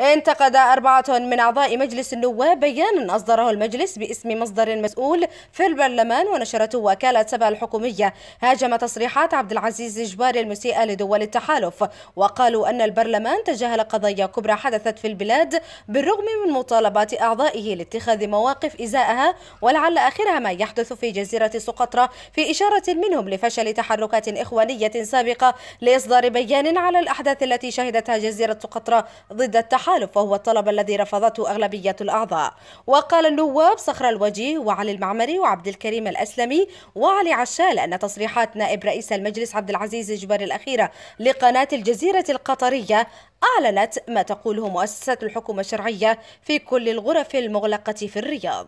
انتقد أربعة من أعضاء مجلس النواب بيانا أصدره المجلس باسم مصدر مسؤول في البرلمان ونشرته وكالة سبا الحكومية هاجم تصريحات عبد العزيز الجباري المسيئة لدول التحالف وقالوا أن البرلمان تجاهل قضايا كبرى حدثت في البلاد بالرغم من مطالبات أعضائه لاتخاذ مواقف إزاءها ولعل آخرها ما يحدث في جزيرة سقطرى في إشارة منهم لفشل تحركات إخوانية سابقة لإصدار بيان على الأحداث التي شهدتها جزيرة سقطرى ضد التحالف التحالف وهو الطلب الذي رفضته أغلبية الأعضاء وقال النواب صخر الوجيه وعلي المعمري وعبد الكريم الأسلمي وعلي عشال أن تصريحات نائب رئيس المجلس عبد العزيز جبر الأخيرة لقناة الجزيرة القطرية أعلنت ما تقوله مؤسسات الحكومة الشرعية في كل الغرف المغلقة في الرياض.